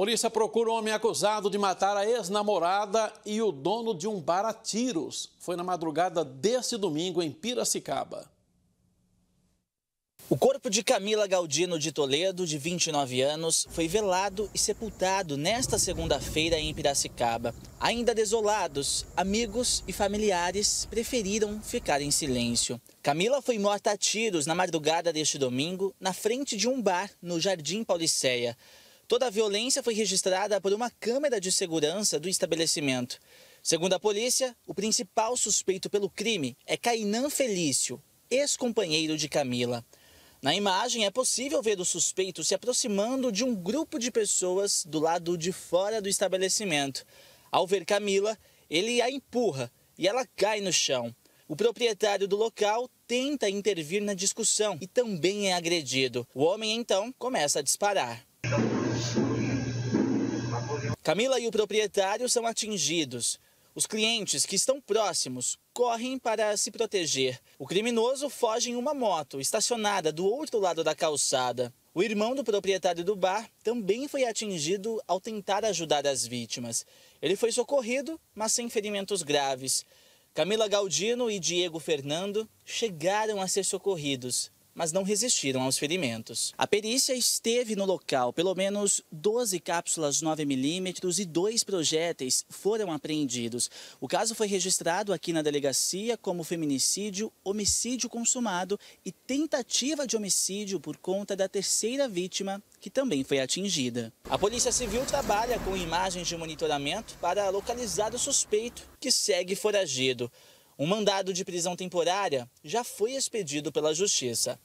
polícia procura um homem acusado de matar a ex-namorada e o dono de um bar a tiros. Foi na madrugada deste domingo em Piracicaba. O corpo de Camila Galdino de Toledo, de 29 anos, foi velado e sepultado nesta segunda-feira em Piracicaba. Ainda desolados, amigos e familiares preferiram ficar em silêncio. Camila foi morta a tiros na madrugada deste domingo, na frente de um bar no Jardim Pauliceia. Toda a violência foi registrada por uma câmera de segurança do estabelecimento. Segundo a polícia, o principal suspeito pelo crime é Cainan Felício, ex-companheiro de Camila. Na imagem é possível ver o suspeito se aproximando de um grupo de pessoas do lado de fora do estabelecimento. Ao ver Camila, ele a empurra e ela cai no chão. O proprietário do local tenta intervir na discussão e também é agredido. O homem então começa a disparar. Camila e o proprietário são atingidos. Os clientes que estão próximos correm para se proteger. O criminoso foge em uma moto estacionada do outro lado da calçada. O irmão do proprietário do bar também foi atingido ao tentar ajudar as vítimas. Ele foi socorrido, mas sem ferimentos graves. Camila Galdino e Diego Fernando chegaram a ser socorridos, mas não resistiram aos ferimentos. A perícia esteve no local. Pelo menos 12 cápsulas 9mm e dois projéteis foram apreendidos. O caso foi registrado aqui na delegacia como feminicídio, homicídio consumado e tentativa de homicídio por conta da terceira vítima, que também foi atingida. A Polícia Civil trabalha com imagens de monitoramento para localizar o suspeito, que segue foragido. Um mandado de prisão temporária já foi expedido pela Justiça.